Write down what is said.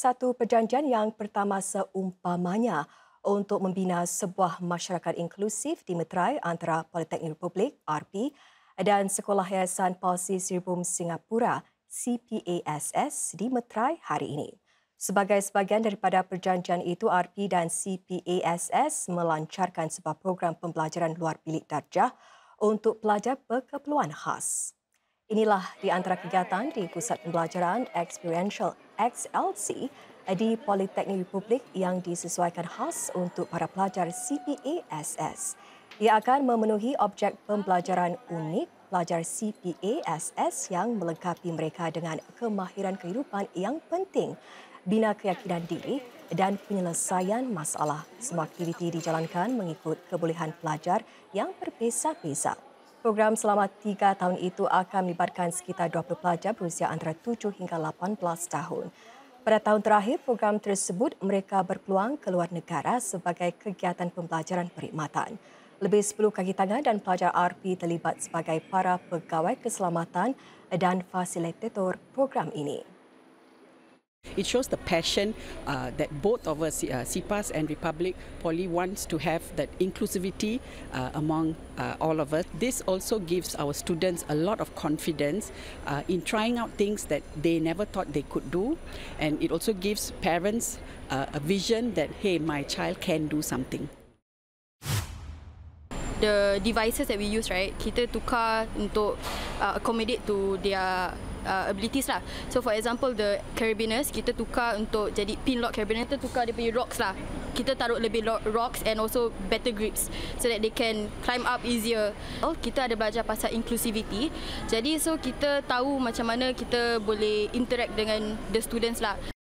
satu perjanjian yang pertama seumpamanya untuk membina sebuah masyarakat inklusif di meterai antara Politeknik Republik, RP, dan Sekolah Yayasan Palsi Sirbum Singapura, CPASS, di meterai hari ini. Sebagai sebagian daripada perjanjian itu, RP dan CPASS melancarkan sebuah program pembelajaran luar bilik darjah untuk pelajar berkeperluan khas. Inilah di antara kegiatan di Pusat Pembelajaran Experiential XLC di Politeknik Republik yang disesuaikan khas untuk para pelajar CPASS. Ia akan memenuhi objek pembelajaran unik pelajar CPASS yang melengkapi mereka dengan kemahiran kehidupan yang penting, bina keyakinan diri dan penyelesaian masalah. Semua aktiviti dijalankan mengikut kebolehan pelajar yang berbeza-beza. Program selama tiga tahun itu akan melibatkan sekitar 20 pelajar berusia antara 7 hingga 18 tahun. Pada tahun terakhir program tersebut, mereka berpeluang keluar negara sebagai kegiatan pembelajaran perkhidmatan. Lebih 10 kaki tangan dan pelajar RP terlibat sebagai para pegawai keselamatan dan fasilitator program ini. It shows the passion uh, that both of us, uh, CIPAS and Republic Poly, wants to have that inclusivity uh, among uh, all of us. This also gives our students a lot of confidence uh, in trying out things that they never thought they could do. And it also gives parents uh, a vision that, hey, my child can do something. The devices that we use, right, kita tukar untuk uh, accommodate to their uh, abilities lah. So for example the carabiners kita tukar untuk jadi pin lock carabiner kita tukar dia punya rocks lah. Kita taruh lebih lo- rocks and also better grips so that they can climb up easier. Oh kita ada belajar pasal inclusivity. Jadi so kita tahu macam mana kita boleh interact dengan the students lah.